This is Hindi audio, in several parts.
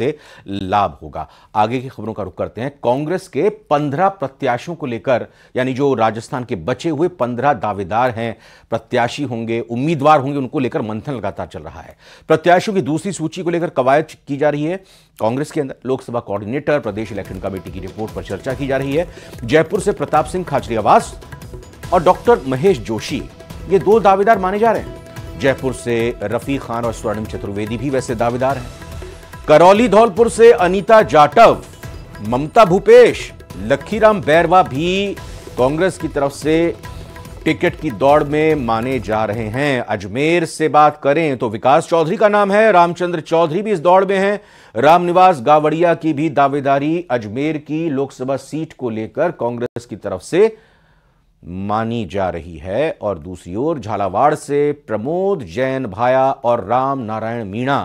इससे लाभ होगा आगे की खबरों का रुख करते हैं कांग्रेस के पंद्रह प्रत्याशियों को लेकर यानी जो राजस्थान के बचे हुए पंद्रह दावेदार हैं प्रत्याशी होंगे उम्मीदवार होंगे उनको लेकर मंथन लगातार चल रहा है प्रत्याशियों की दूसरी सूची को लेकर कवायद की जा रही है कांग्रेस के अंदर लोकसभा कोऑर्डिनेटर प्रदेश इलेक्शन कमेटी की रिपोर्ट पर चर्चा की जा रही है जयपुर से प्रताप सिंह खाचरियावास और डॉक्टर महेश जोशी ये दो दावेदार माने जा रहे हैं जयपुर से रफी खान और स्वर्णिम चतुर्वेदी भी वैसे दावेदार हैं करौली धौलपुर से अनीता जाटव ममता भूपेश लखीराम बैरवा भी कांग्रेस की तरफ से टिकट की दौड़ में माने जा रहे हैं अजमेर से बात करें तो विकास चौधरी का नाम है रामचंद्र चौधरी भी इस दौड़ में हैं रामनिवास गावड़िया की भी दावेदारी अजमेर की लोकसभा सीट को लेकर कांग्रेस की तरफ से मानी जा रही है और दूसरी ओर झालावाड़ से प्रमोद जैन भाया और राम नारायण मीणा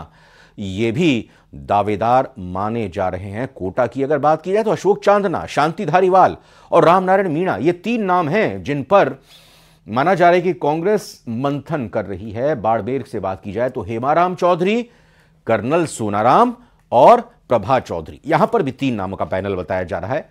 ये भी दावेदार माने जा रहे हैं कोटा की अगर बात की जाए तो अशोक चांदना शांति धारीवाल और रामनारायण मीणा ये तीन नाम हैं जिन पर माना जा रहा है कि कांग्रेस मंथन कर रही है बाड़बेर से बात की जाए तो हेमाराम चौधरी कर्नल सोनाराम और प्रभा चौधरी यहां पर भी तीन नामों का पैनल बताया जा रहा है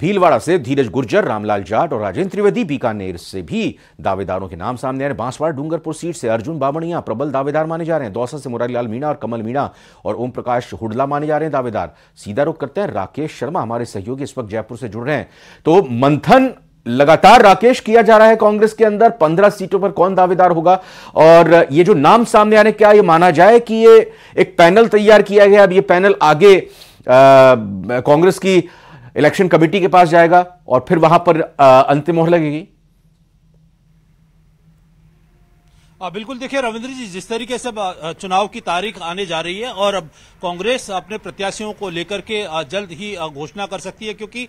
भीलवाड़ा से धीरज गुर्जर रामलाल जाट और राजेंद्र त्रिवेदी बीकानेर से भी दावेदारों के नाम सामने आ रहे बांसवाड़ा डूंगरपुर सीट से अर्जुन बाबणिया प्रबल दावेदार माने जा रहे हैं दौसा से मुरारीलाल मीणा और कमल मीणा और ओम प्रकाश हुडला माने जा रहे हैं दावेदार सीधा रुख करते हैं राकेश शर्मा हमारे सहयोगी इस वक्त जयपुर से जुड़ रहे हैं तो मंथन लगातार राकेश किया जा रहा है कांग्रेस के अंदर पंद्रह सीटों पर कौन दावेदार होगा और ये जो नाम सामने आ रहे क्या ये माना जाए कि ये एक पैनल तैयार किया गया अब ये पैनल आगे कांग्रेस की इलेक्शन कमेटी के पास जाएगा और फिर वहां पर अंतिम मोहर लगेगी हाँ, बिल्कुल देखिए रविंद्र जी जिस तरीके से चुनाव की तारीख आने जा रही है और अब कांग्रेस अपने प्रत्याशियों को लेकर के जल्द ही घोषणा कर सकती है क्योंकि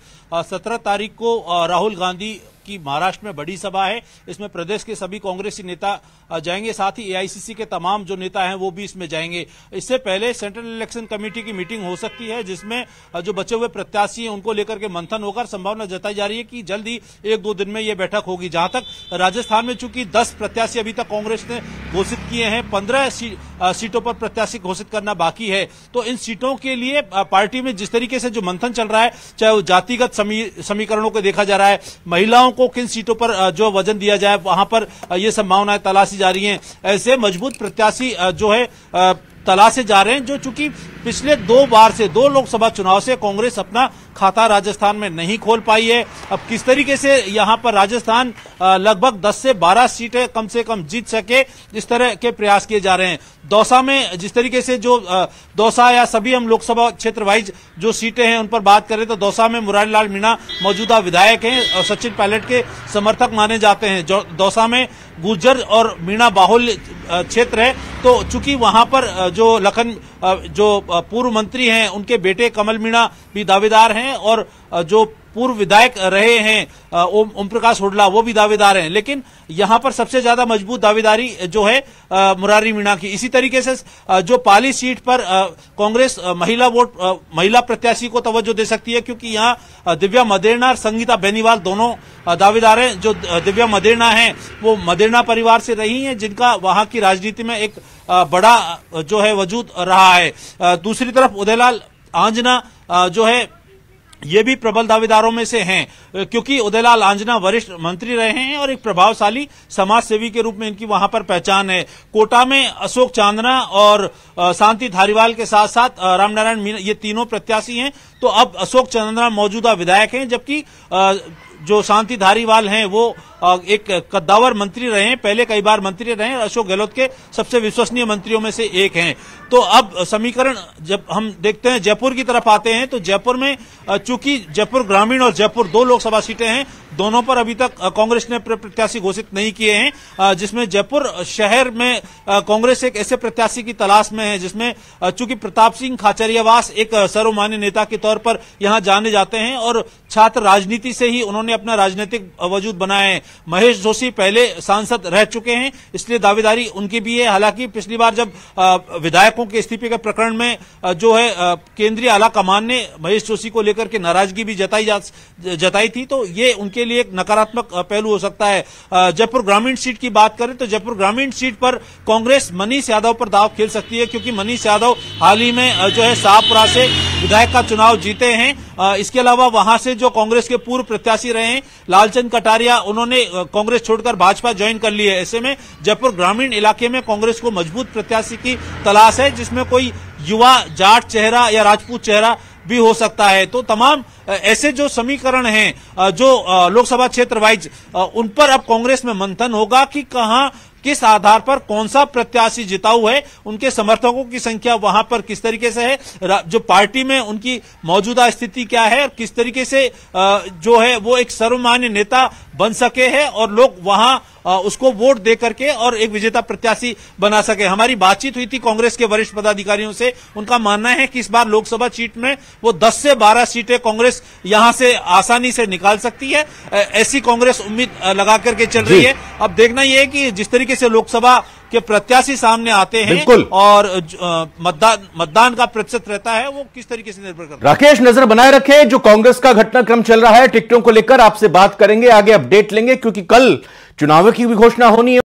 सत्रह तारीख को राहुल गांधी की महाराष्ट्र में बड़ी सभा है इसमें प्रदेश के सभी कांग्रेसी नेता जाएंगे साथ ही एआईसीसी के तमाम जो नेता हैं वो भी इसमें जाएंगे इससे पहले सेंट्रल इलेक्शन कमेटी की मीटिंग हो सकती है जिसमें जो बचे हुए प्रत्याशी हैं उनको लेकर के मंथन होकर संभावना जताई जा रही है कि जल्द ही एक दो दिन में यह बैठक होगी जहां तक राजस्थान में चूंकि दस प्रत्याशी अभी तक कांग्रेस ने घोषित किए हैं पंद्रह सीटों पर प्रत्याशी घोषित करना बाकी है तो इन सीटों के लिए पार्टी में जिस तरीके से जो मंथन चल रहा है चाहे वो जातिगत समीकरणों को देखा जा रहा है महिलाओं को किन सीटों पर जो वजन दिया जाए वहां पर ये संभावनाएं तलाशी जा रही है ऐसे मजबूत प्रत्याशी जो है तलाशे जा रहे हैं जो चूंकि पिछले दो बार से दो लोकसभा चुनाव से कांग्रेस अपना खाता राजस्थान में नहीं खोल पाई है अब किस तरीके से यहां पर राजस्थान लगभग 10 से 12 सीटें कम से कम जीत सके इस तरह के प्रयास किए जा रहे हैं दौसा में जिस तरीके से जो दौसा या सभी हम लोकसभा क्षेत्र वाइज जो सीटें हैं उन पर बात करें तो दौसा में मुरारी लाल मीणा मौजूदा विधायक हैं और सचिन पायलट के समर्थक माने जाते हैं दौसा में गुर्जर और मीणा बाहुल क्षेत्र है तो चूंकि वहां पर जो लखन जो पूर्व मंत्री हैं उनके बेटे कमल मीणा भी दावेदार हैं और जो पूर्व विधायक रहे हैं ओम प्रकाश हुडला वो भी दावेदार हैं लेकिन यहां पर सबसे ज्यादा मजबूत दावेदारी जो है मुरारी मीणा की इसी तरीके से जो पाली सीट पर कांग्रेस महिला वोट महिला प्रत्याशी को तवज्जो दे सकती है क्योंकि यहाँ दिव्या मदेरना और संगीता बेनीवाल दोनों दावेदार हैं जो दिव्या मदेरना है वो मदेरना परिवार से रही है जिनका वहां की राजनीति में एक बड़ा जो है वजूद रहा है दूसरी तरफ उदयलाल आंजना जो है ये भी प्रबल दावेदारों में से हैं क्योंकि उदयलाल आंजना वरिष्ठ मंत्री रहे हैं और एक प्रभावशाली समाज सेवी के रूप में इनकी वहां पर पहचान है कोटा में अशोक चांदना और शांति धारीवाल के साथ साथ रामनारायण मीना ये तीनों प्रत्याशी हैं तो अब अशोक चांदना मौजूदा विधायक हैं जबकि जो शांति धारीवाल हैं वो एक कद्दावर मंत्री रहे पहले कई बार मंत्री रहे अशोक गहलोत के सबसे विश्वसनीय मंत्रियों में से एक हैं तो अब समीकरण जब हम देखते हैं जयपुर की तरफ आते हैं तो जयपुर में चूंकि जयपुर ग्रामीण और जयपुर दो लोकसभा सीटें हैं दोनों पर अभी तक कांग्रेस ने प्रत्याशी घोषित नहीं किए हैं जिसमें जयपुर शहर में कांग्रेस एक ऐसे प्रत्याशी की तलाश में है जिसमें चूंकि प्रताप सिंह खाचरियावास एक सर्वमान्य नेता के तौर पर यहां जाने जाते हैं और छात्र राजनीति से ही उन्होंने अपना राजनीतिक वजूद बनाए हैं महेश जोशी पहले सांसद रह चुके हैं इसलिए दावेदारी उनकी भी है हालांकि पिछली बार जब विधायकों के इस्तीफे के प्रकरण में जो है केंद्रीय आला कमान ने महेश जोशी को लेकर के नाराजगी भी जताई जताई थी तो ये उनके लिए एक नकारात्मक पहलू हो सकता है जयपुर ग्रामीण सीट की बात करें तो जयपुर ग्रामीण सीट पर कांग्रेस मनीष यादव पर दाव खेल सकती है क्योंकि मनीष यादव हाल ही में जो है शाहपुरा से विधायक का चुनाव जीते हैं इसके अलावा वहां से जो कांग्रेस के पूर्व प्रत्याशी रहे लालचंद कटारिया उन्होंने कांग्रेस छोड़कर भाजपा ज्वाइन कर ली है ऐसे में जयपुर ग्रामीण इलाके में कांग्रेस को मजबूत प्रत्याशी की तलाश है जिसमें कोई युवा जाट चेहरा या राजपूत चेहरा भी हो सकता है तो तमाम ऐसे जो समीकरण हैं जो लोकसभा क्षेत्र वाइज उन पर अब कांग्रेस में मंथन होगा कि कहां किस आधार पर कौन सा प्रत्याशी जिताऊ है उनके समर्थकों की संख्या वहां पर किस तरीके से है जो पार्टी में उनकी मौजूदा स्थिति क्या है किस तरीके से जो है वो एक सर्वमान्य नेता बन सके हैं और लोग वहां उसको वोट दे करके और एक विजेता प्रत्याशी बना सके हमारी बातचीत हुई थी कांग्रेस के वरिष्ठ पदाधिकारियों से उनका मानना है कि इस बार लोकसभा सीट में वो 10 से 12 सीटें कांग्रेस यहां से आसानी से निकाल सकती है ऐसी कांग्रेस उम्मीद लगा करके चल रही है अब देखना यह है कि जिस तरीके से लोकसभा कि प्रत्याशी सामने आते हैं बिल्कुल और मतदान मतदान का प्रतिशत रहता है वो किस तरीके से निर्भर करता है राकेश नजर बनाए रखे जो कांग्रेस का घटनाक्रम चल रहा है टिकटों को लेकर आपसे बात करेंगे आगे अपडेट लेंगे क्योंकि कल चुनाव की भी घोषणा होनी है